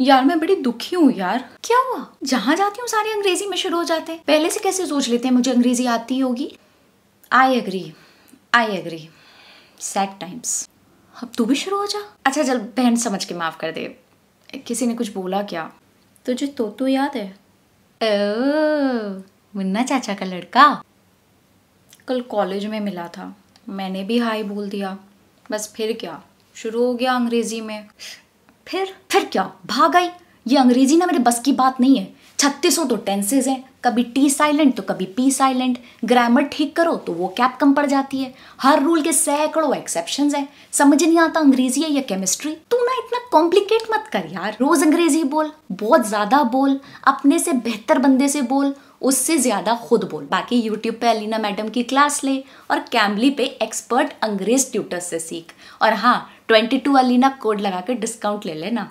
यार मैं बड़ी दुखी हूँ यार क्या हुआ जहाँ जाती हूँ सारे अंग्रेजी में शुरू हो जाते हैं पहले से कैसे सोच लेते हैं मुझे अंग्रेजी आती होगी I agree I agree sad times अब तू भी शुरू हो जा अच्छा चल बहन समझ के माफ़ कर दे किसी ने कुछ बोला क्या तुझे तो, तो याद है ओ, मुन्ना चाचा का लड़का कल कॉलेज में मिला था मैंने भी हाई बोल दिया बस फिर क्या शुरू हो गया अंग्रेजी में फिर फिर क्या भाग आई ये अंग्रेजी ना मेरे बस की बात नहीं है छत्तीसों तो टेंसेज हैं कभी टी साइलेंट तो कभी पी साइलेंट ग्रामर ठीक करो तो वो कैप कम पड़ जाती है हर रूल के सैकड़ों एक्सेप्शन हैं समझ नहीं आता अंग्रेजी है या केमिस्ट्री तू ना इतना कॉम्प्लिकेट मत कर यार रोज अंग्रेजी बोल बहुत ज़्यादा बोल अपने से बेहतर बंदे से बोल उससे ज़्यादा खुद बोल बाकी यूट्यूब पे अलीना मैडम की क्लास ले और कैमली पे एक्सपर्ट अंग्रेज ट्यूटर से सीख और हाँ ट्वेंटी टू अलीना कोड लगा के डिस्काउंट ले लेना